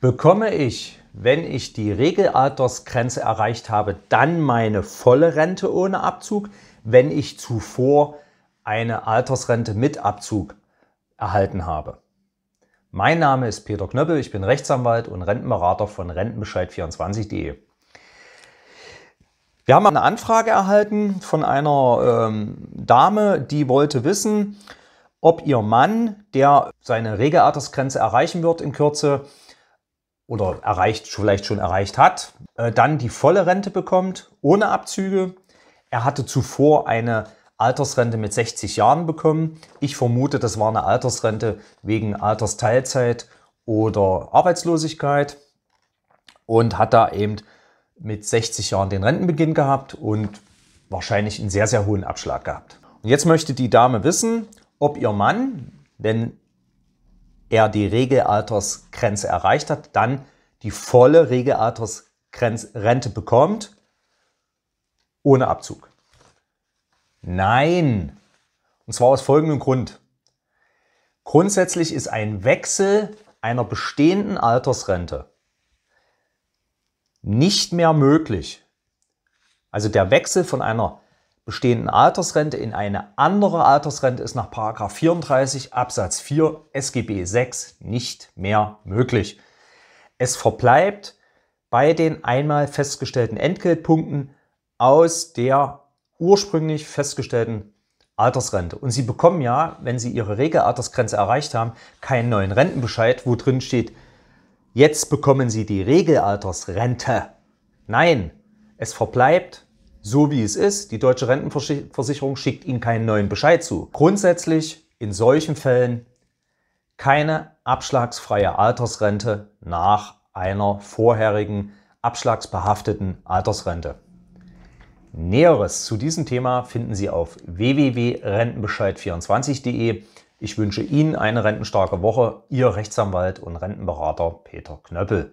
Bekomme ich, wenn ich die Regelaltersgrenze erreicht habe, dann meine volle Rente ohne Abzug, wenn ich zuvor eine Altersrente mit Abzug erhalten habe? Mein Name ist Peter Knöppel, ich bin Rechtsanwalt und Rentenberater von Rentenbescheid24.de. Wir haben eine Anfrage erhalten von einer ähm, Dame, die wollte wissen, ob ihr Mann, der seine Regelaltersgrenze erreichen wird in Kürze, oder erreicht, vielleicht schon erreicht hat, äh, dann die volle Rente bekommt, ohne Abzüge. Er hatte zuvor eine Altersrente mit 60 Jahren bekommen. Ich vermute, das war eine Altersrente wegen Altersteilzeit oder Arbeitslosigkeit und hat da eben mit 60 Jahren den Rentenbeginn gehabt und wahrscheinlich einen sehr, sehr hohen Abschlag gehabt. Und jetzt möchte die Dame wissen, ob ihr Mann, denn er die Regelaltersgrenze erreicht hat, dann die volle Regelaltersrente bekommt, ohne Abzug. Nein, und zwar aus folgendem Grund. Grundsätzlich ist ein Wechsel einer bestehenden Altersrente nicht mehr möglich. Also der Wechsel von einer bestehenden Altersrente in eine andere Altersrente ist nach 34 Absatz 4 SGB 6 nicht mehr möglich. Es verbleibt bei den einmal festgestellten Entgeltpunkten aus der ursprünglich festgestellten Altersrente. Und Sie bekommen ja, wenn Sie Ihre Regelaltersgrenze erreicht haben, keinen neuen Rentenbescheid, wo drin steht, jetzt bekommen Sie die Regelaltersrente. Nein, es verbleibt so wie es ist, die deutsche Rentenversicherung schickt Ihnen keinen neuen Bescheid zu. Grundsätzlich in solchen Fällen keine abschlagsfreie Altersrente nach einer vorherigen abschlagsbehafteten Altersrente. Näheres zu diesem Thema finden Sie auf www.rentenbescheid24.de. Ich wünsche Ihnen eine rentenstarke Woche, Ihr Rechtsanwalt und Rentenberater Peter Knöppel.